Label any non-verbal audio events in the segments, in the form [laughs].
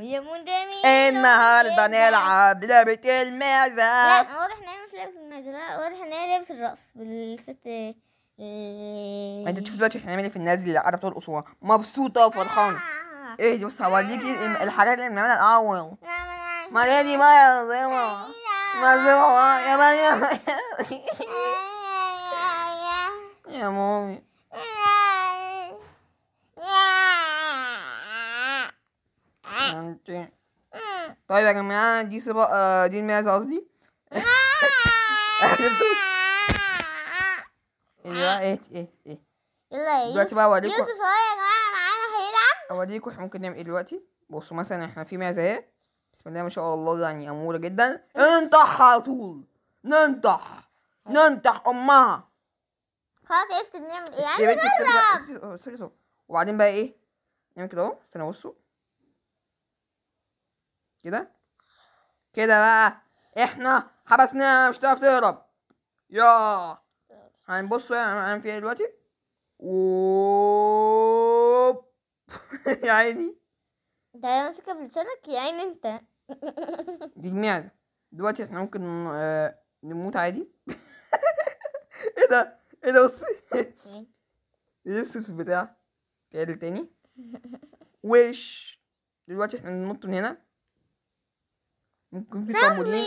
يا مدمي النهارده نلعب لعبة المعزة لا واضح نعمل في لعبة المعزة لا واضح ان في لعبة الرقص بالست ما آه، انت تشوف دلوقتي احنا إيه في الناس اللي قاعدة بتقول قصوى مبسوطة وفرحانة آه. ايه ايه بص هوريكي الحاجات اللي بنعملها الاول ما دي ما يا زيما ما زيما آه، يا مريم [laughs] يا مامي تين طيب يا جماعة دي صبا آه، دي المعزة قصدي [laughs] إيه, ايه ايه ايه ايه دلوقتي بقى اوريكم يوسف هو يا جماعة معانا هيلعب اوريكم احنا ممكن نعمل ايه دلوقتي بصوا مثلا احنا في معزة اهي بسم الله ما شاء الله يعني أمورة جدا انطح على طول ننطح ننطح أمها خلاص عرفت بنعمل ايه عايز اجرب وبعدين بقى ايه نعمل كده اهو استنى بصوا كده كده بقى احنا حبسناها مش هتعرف تهرب يا هنبص هنعمل فيها ايه دلوقتي [laughs] يا عيني ده ماسكه يا عيني انت [laughs] دي معدة دلوقتي احنا ممكن آه، نموت عادي [laughs] ايه ده ايه ده بصي البتاع تاني وش دلوقتي احنا ننط من هنا ممكن في ترامبولين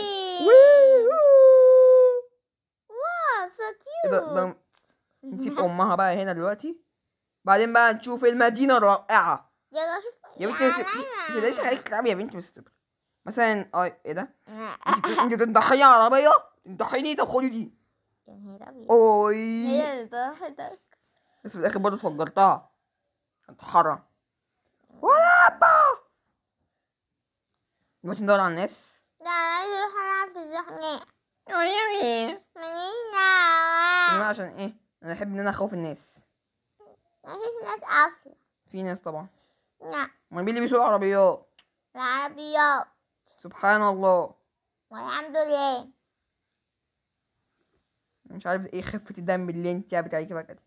واو سو كيوت نسيب امها بقى هنا دلوقتي بعدين بقى نشوف المدينه الرائعه يلا شوف يا بنتي ما تقدريش عليك تلعبي يا بنتي بس مثلا اه ايه ده انت بتنضحيني عربيه تنضحيني طب خدي دي يا نهار اوي هي اللي بس في الاخر برضه اتفجرتها عشان تتحرم ولا مش ندور على الناس لا انا نروح اروح العب في الزحليق ويوي مين دعوة عشان ايه انا بحب ان انا اخوف الناس مفيش ناس اصلا في ناس طبعا لا ما مين اللي بيسوق عربيات العربيات سبحان الله والحمد لله مش عارف ايه خفة الدم اللي انت [laughs] يا بتاعي كده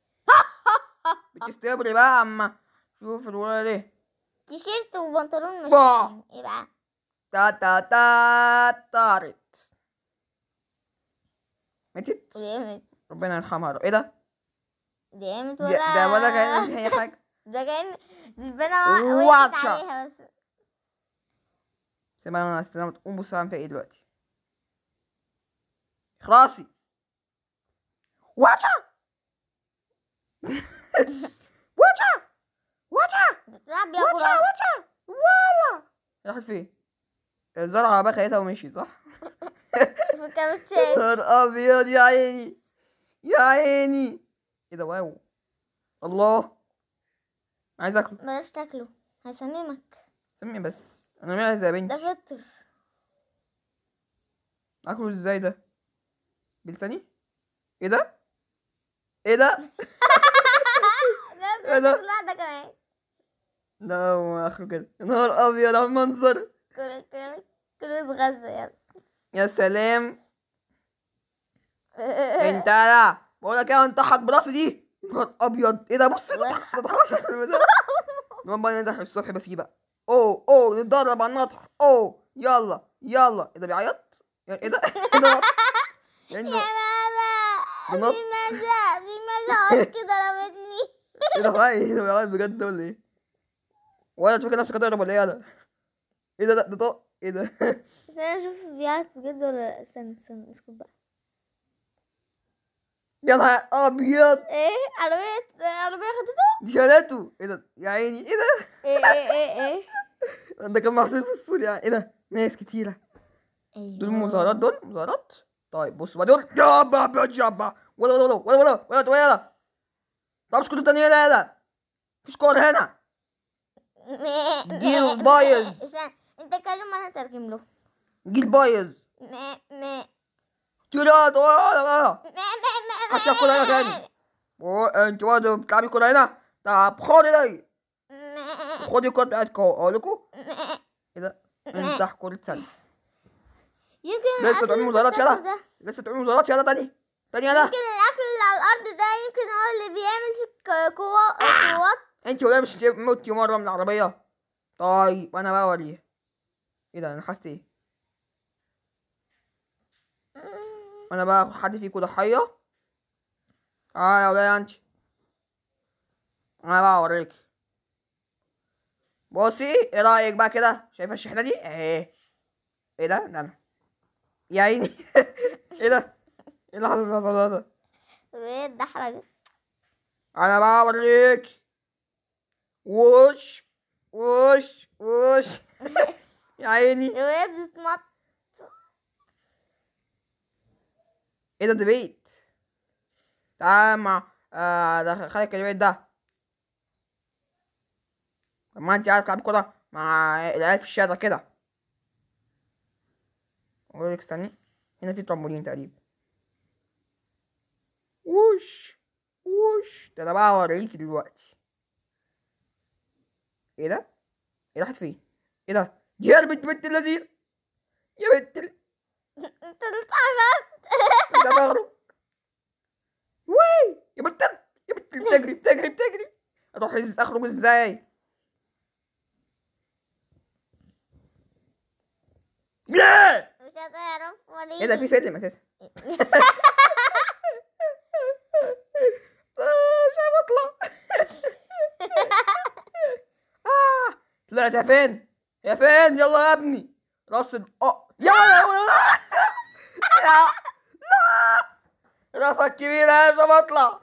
بتستبري بقى اما شوف الولد ده تيشيرت وبنطلون مش ايه بقى تا تا تا طارت ماتت وقامت ربنا يرحمها ايه ده؟ دي قامت ولا ده ولا كان اي حاجه ده كان ربنا وقفت عليها بس سيبها انا استنى تقوم بص في ايه دلوقتي خلاصي واتشا واتشا واتشا واتشا واتشا ولا راحت فين الزرعة عربية خيتها ومشي صح؟ [laughs] نهار أبيض يا عيني يا عيني ايه ده واو الله عايز اكله بلاش تاكله هسممك سمي بس انا مين عايز يا بنتي ده فطر اكله ازاي ده بلساني ايه ده ايه ده [laughs] ايه ده لوحدك كمان ده اخره كده نهار ابيض على المنظر كلوب غزة يلا يا سلام [laughs] انت لا بقول لك ايه انت حط براسي دي نهار ابيض ايه ده بص ده اتخرج نقعد بقى ننضح الصبح بقى فيه بقى اوه اوه نتدرب على النطح اوه يلا يلا ايه ده بيعيط؟ يعني ايه ده؟ يا ماما في مزق في مزق كده ضربتني ايه ده يعني [laughs] إيه بيعيط بجد ولا ايه؟ ولا تفكر نفسك هتضرب ولا ايه يا ده؟ ايه ده ده ده طق ايه ده [laughs] بس انا اشوف بيعت بجد ولا استنى استنى اسكت بقى يا نهار ابيض ايه عربية عربية خدته دي شالته ايه ده يا عيني ايه ده ايه ايه ايه ايه [laughs] ده كان محصول في السور يعني ايه ده ناس كتيرة ايوه دول مظاهرات دول مظاهرات طيب بصوا بقى دول جابا بجابا ولا ولا ولا ولا ولا ولا ولا طب كتب تانية لا لا مفيش كور هنا [laughs] جيل بايظ انت كلم انا هترجم له جيل بايظ ما ما ما ما ما عشان كل هنا تاني انت برضه بتلعبي كل هنا طب خدي دي خدي الكورة بتاعتك اقول لكم ايه ده امسح كرة سلة يمكن لسه تعملي مظاهرات يلا لسه تعملي مظاهرات يلا تاني تاني يلا يمكن الاكل اللي على الارض ده يمكن هو اللي بيعمل في الكوات آه. انت ولا مش موتي مره من العربيه طيب انا بقى اوريك ايه ده انا نحست ايه انا بقى حد فيكم ضحيه اه يا وليه انت انا بقى اوريك بصي ايه رايك بقى كده شايفه الشحنه دي اهي ايه ده ده انا يا عيني [laughs] ايه ده ايه اللي حصل ده ايه الدحرجه انا بقى اوريك وش وش وش [laughs] يا عيني وهي بتتمط ايه ده دبيت تعال مع آه ده خليك البيت ده طب ما انت عايز تلعب كورة مع العيال في الشارع كده اقول لك استني هنا في طمرين تقريبا وش وش ده انا بقى هوريك دلوقتي ايه ده ايه راحت فين ايه ده يا بنت بنت اللذين يا بنت ال... انت انت وي يا بنت يا بنت بتجري بتجري بتجري اروح اخرج ازاي لا مش هتعرف وليه ايه ده في سلم اساسا آه، مش عارف اطلع [laughs] آه، طلعت فين يا فين يلا يا ابني راس اه يا لا لا راسك كبيرة يا ابني بطلع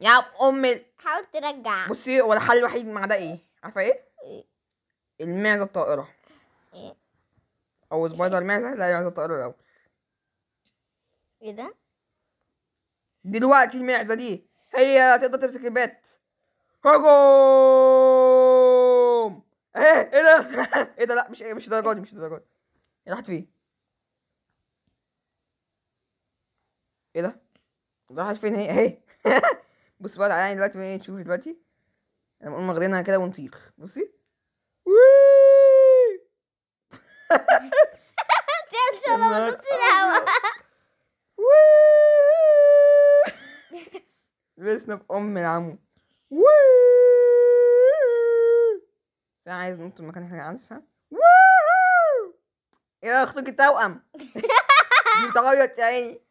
يا امي حاول ترجع بصي هو الحل الوحيد مع ده ايه عارفة ايه؟, إيه. المعزة الطائرة ايه او سبايدر إيه. معزة لا المعزة الطائرة الاول ايه ده؟ دلوقتي المعزة دي هي تقدر تمسك البيت هجوم ايه ايه ده [laughs] ايه ده لا مش ايه مش الدرجه دي مش الدرجه دي ايه راحت فين ايه ده راحت فين هي اهي [laughs] بص بقى تعالى دلوقتي ايه تشوفي دلوقتي انا بقوم مغرينا كده ونطير بصي تمشي لبسنا في ام العمو انا عايز نط المكان احنا عايزها يا اختك التوام بتعيط [laughs] يا عيني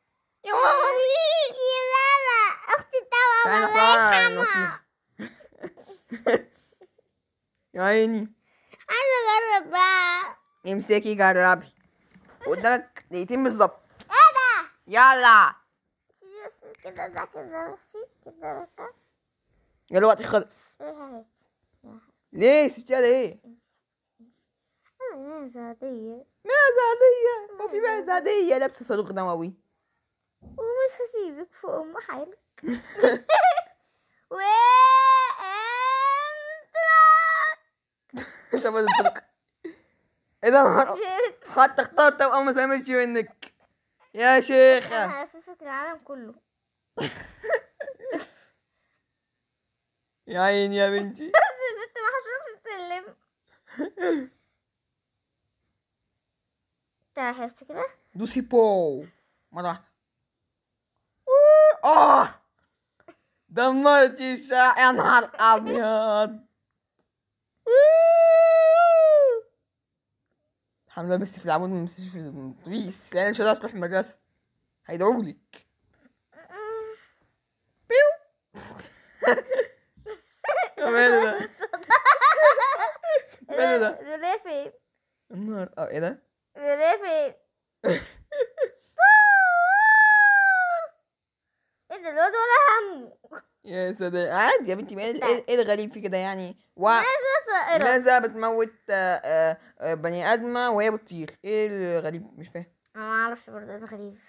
يا ماما يا ماما اختي التوام الله يرحمها [laughs] يا عيني عايزة اجرب بقى امسكي جربي قدامك دقيقتين بالظبط ايه ده يلا كده ده كده بس كده الوقت خلص ليه سبتيها ليه؟ معز عادية معز عادية ما في معز عادية لابسة صاروخ نووي ومش هسيبك فوق أم حالك [laughs] [laughs] وانت [laughs] طب انت ايه ده حتى اخترت توأم ما سلمتش منك يا شيخة انا لففت العالم كله يا عيني يا بنتي محشور في السلم تعالى عرفت كده دوسي بو مرة واحدة اه دمرت الشارع يا نهار ابيض الحمد لله بس في العمود ما بمسكش في الاتوبيس يعني مش هقدر اروح المدرسة هيدعوا لك حلو إيه ده الرولية فين؟ النار اه ايه ده؟ الرولية فين؟ [laughs] ايه ده الواد ولا همه يا سلام عادي يا بنتي إيه, إيه, ايه الغريب في كده يعني و... طائرة ماذا بتموت آه، آه، بني ادمه وهي بتطير ايه الغريب مش فاهم انا ما اعرفش برضه ايه الغريب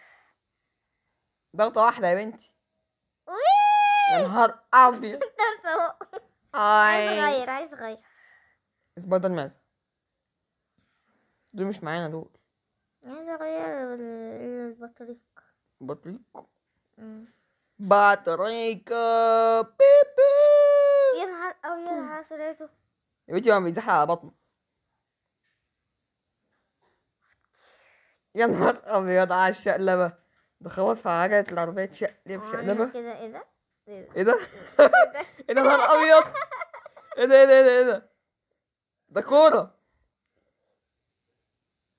ضغطه واحده يا بنتي يا نهار ابيض ضغطه عايز اغير عايز اغير سبايدر مان دول مش معانا دول عايز اغير البطريق بطريق بطريق بيبي يا نهار او يا نهار شريته يا بنتي ما بيتزحلق على بطنه يا نهار ابيض على الشقلبه ده خلاص في عجلة العربيه اتشقلب آه، شقلبه كده ايه ده؟ ايه ده؟ ايه ده؟ ايه ده؟ [laughs] ايه ده ايه ده ايه ده؟ إيه ده كورة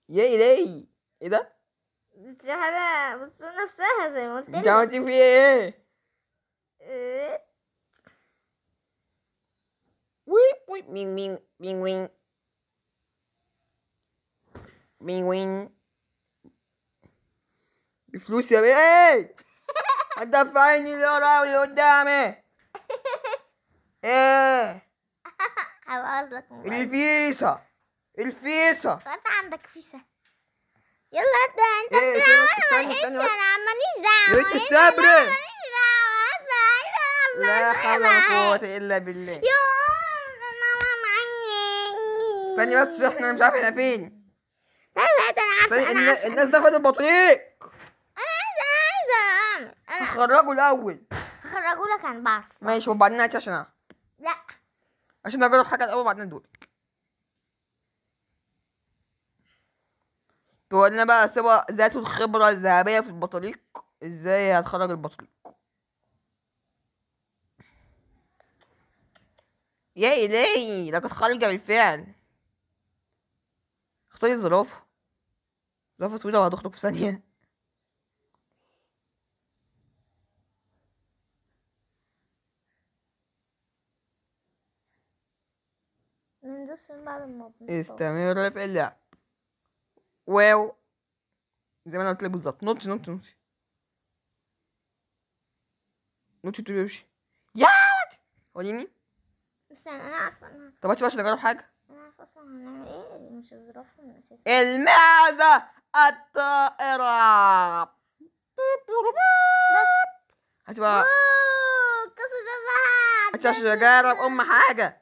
يا إلهي إيه ده؟ دي حاجة بتسوق نفسها زي ما قلت لك أنت عملتي فيها إيه؟, إيه؟ ويب ويب مين مين مين وين مين وين بفلوس يا بيه هتدفعيني اللي ورايا واللي قدامي [laughs] ايه او قصدك الفيسا الفيسا انت عندك فيسا يلا انت انت إيه بتعمل ايش انا ماليش دعوه انت إيه، استبري إيه، لا حول ولا قوة إلا بالله يا انا ماما استني بس احنا مش عارف احنا فين الناس ده فاتت انا عايزه عايزه اعمل هخرجه الاول هخرجه لك انا بعرف ماشي وبعدين عشان أعرف. عشان اجرب حاجه الاول وبعدين دول تقول لنا بقى سوى ذات الخبره الذهبيه في البطريق ازاي هتخرج البطريق يا الهي لقد خارجه بالفعل اختاري الزرافه زرافه طويله وهتخرج في ثانيه عشان بعد استمر في اللعب واو زي ما انا قلت لك بالظبط نط نط نط نط تو بيمشي يا ولد وريني بس انا عارفه انا طب هاتي بقى عشان اجرب حاجه انا عارفه اصلا هنعمل ايه مش الظروف من المعزه الطائره بس هتبقى بقى كسر شجره هتبقى عشان ام حاجه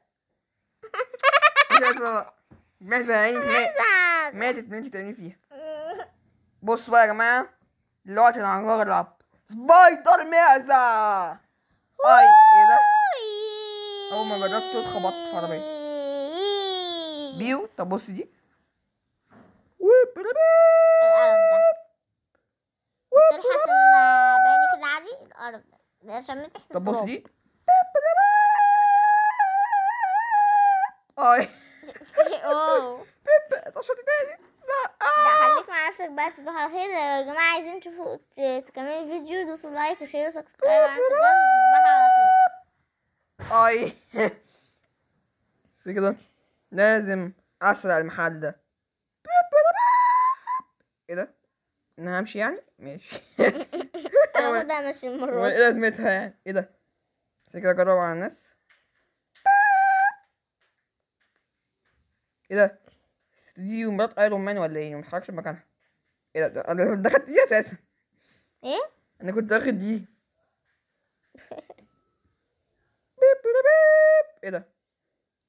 يا ماتت يا عيني ماتت انت ترمي فيها بصوا بقى يا جماعه دلوقتي انا هنجرب سبايدر معزة اي ايه ده اول ما جربته اتخبطت في عربيه بيو طب بص دي ويب ده ده عشان نفتح طب بص دي اي واو بيب 12 تاني لا خليك مع نفسك بقى تصبحوا على خير لو يا جماعه عايزين تشوفوا تكملوا الفيديو دوسوا لايك وشير وسبسكرايب عشان تصبحوا على خير اي بس كده لازم اسرع المحل ده ايه ده؟ انا همشي يعني؟ ماشي انا برضه همشي المره دي ايه لازمتها يعني ايه ده؟ بس كده جربوا على الناس ايه ده دي مرات ايرون مان ولا ايه متحركش مكانها ايه ده انا كنت دخلت دي اساسا ايه انا كنت واخد دي [laughs] بيب بيب بيب ايه ده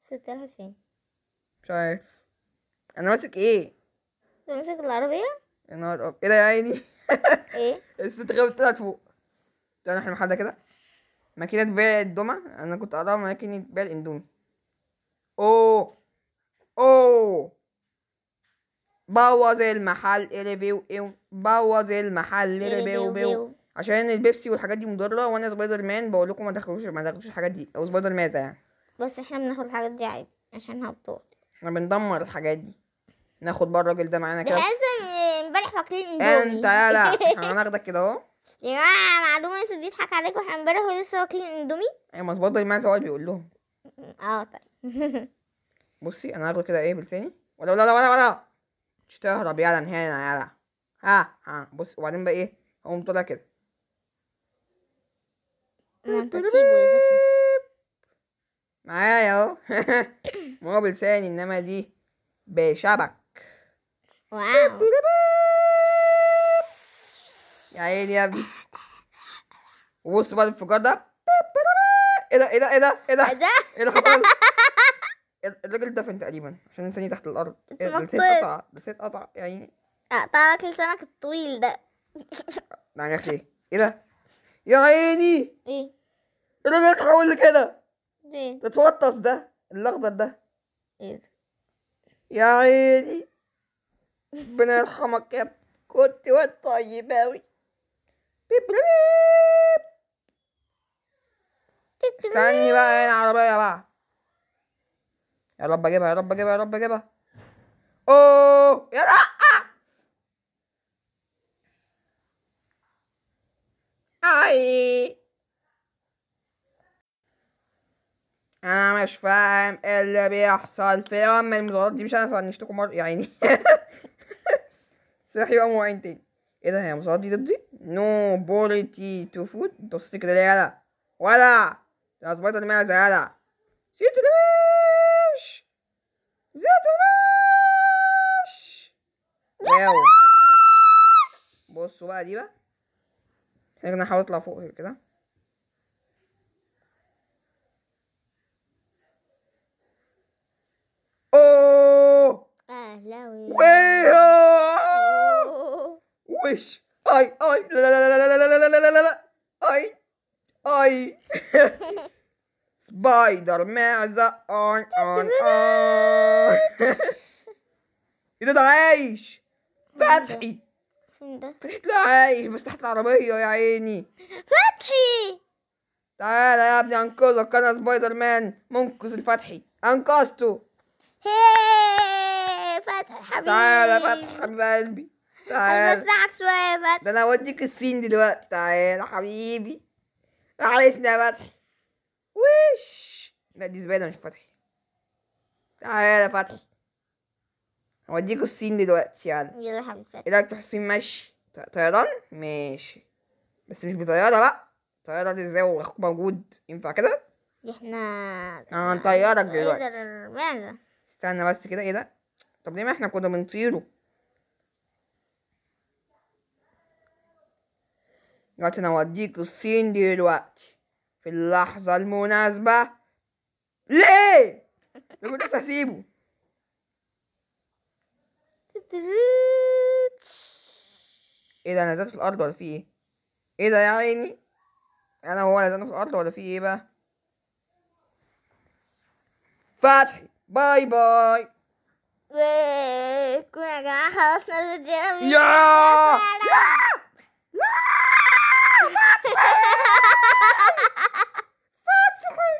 صوت راحت فين مش عارف انا ماسك ايه انت ماسك العربيه النهار ايه ده يا عيني [laughs] ايه [laughs] الست غابت طلعت فوق تعالى احنا ده كده ماكينه بيع الدمى انا كنت اقرا ماكينه بيع الاندومي اوه اوه بوظ المحل ريبيو ايو بوظ المحل ريبيو بيو عشان البيبسي والحاجات دي مضره وانا سبايدر مان بقول لكم ما تاخدوش ما تاخدوش الحاجات دي او سبايدر ماذا يعني بس احنا بناخد الحاجات دي عادي عشان هبطول احنا بندمر الحاجات دي ناخد بقى الراجل ده معانا كده لازم امبارح واكلين دول انت يلا [laughs] احنا هناخدك كده اهو يا جماعه معلومه لسه بيضحك عليكم احنا امبارح ولسه واكلين اندومي ايوه ما سبايدر مان بيقول لهم اه طيب [laughs] بصي انا هاخده كده ايه بلساني ولا ولا ولا ولا مش تهرب يلا هنا يلا ها ها بص وبعدين بقى ايه هقوم طالع كده معايا اهو [laughs] ما هو بلساني انما دي بشبك واو يا عيني يا ابني وبصوا بقى الانفجار ده ايه ده ايه ده ايه ده ايه ده ايه ده إيه حصل [laughs] الراجل دفن تقريبا عشان لساني تحت الارض إيه، لساني اتقطع لساني اتقطع يعني اقطع لك لسانك الطويل ده يعني يا اخي ايه ده يا عيني ايه الراجل اتحول كده ايه ده ده الاخضر ده ايه ده يا عيني ربنا يرحمك يا كنت واد طيب اوي استني بقى العربية بقى يا رب اجيبها يا رب اجيبها يا رب اجيبها اوه يا رب اي انا مش فاهم ايه اللي بيحصل في يوم المظاهرات دي مش عارف هنشتكوا مره يا عيني [laughs] صحي وقاموا وعين تاني ايه ده هي المظاهرات دي ضدي نو بوليتي تو فود بص كده ليه يلا ولا يا سبايدر مان يا يلا سيتي مش زيت مش بصوا بقى دي بقى احنا هنحاول نطلع فوق كده اوه اهلاوي وش اي اي لا لا لا لا لا لا لا لا اي اي سبايدر معزة اون اون اون ايه ده ده عايش فتحي ده؟ فتحي لا عايش بس تحت العربية يا عيني فتحي تعالى يا ابني انقذك انا سبايدر مان منقذ الفتحي انقذته هي فتحي حبيبي تعالى فتحي حبيب قلبي تعالى هنوسعك شوية يا فتحي ده انا اوديك الصين دلوقتي تعالى حبيبي عايشنا يا فتحي ايش لا دي زباله مش فتحي تعالى فتحي هوديكوا الصين دلوقتي يلا يلا يا ايه رايك تروح الصين ماشي طيران ماشي بس مش بطياره بقى طياره دي ازاي واخوك موجود ينفع كده احنا اه هنطيرك إيه دلوقتي استنى بس كده ايه ده طب ليه ما احنا كنا بنطيره دلوقتي انا هوديك الصين دلوقتي في اللحظة المناسبة ليه؟ لو كنت هسيبه ايه ده انا نزلت في الارض ولا في ايه؟ ايه ده يا عيني؟ انا هو نزلنا في الارض ولا في ايه بقى؟ فتحي باي باي خلصنا الفيديو يا فتحي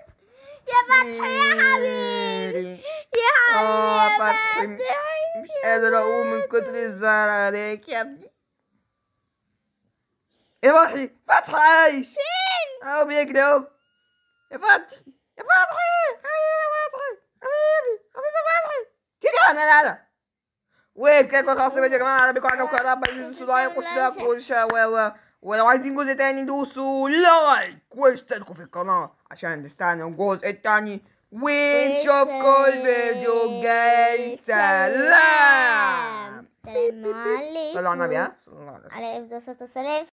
يا فتحي يا حبيبي يا آه، حبيبي يا فتحي مش قادر اقوم من كتر الزعل عليك يا ابني يا فتحي فتحي عايش فين؟ اهو بيجري اهو يا فتحي يا فتحي حبيبي يا فتحي حبيبي حبيبي يا فتحي تيجي انا لا وين كيف الفيديو يا جماعه عجبكم عجبكم يا رب الصداع يقول و و ولو عايزين جزء تاني دوسوا لايك واشتركوا في القناة عشان تستنوا الجزء التاني ونشوفكوا الفيديو الجاي سلام سلام عليكم صلوا على النبي ها على افضل الصلاة والسلام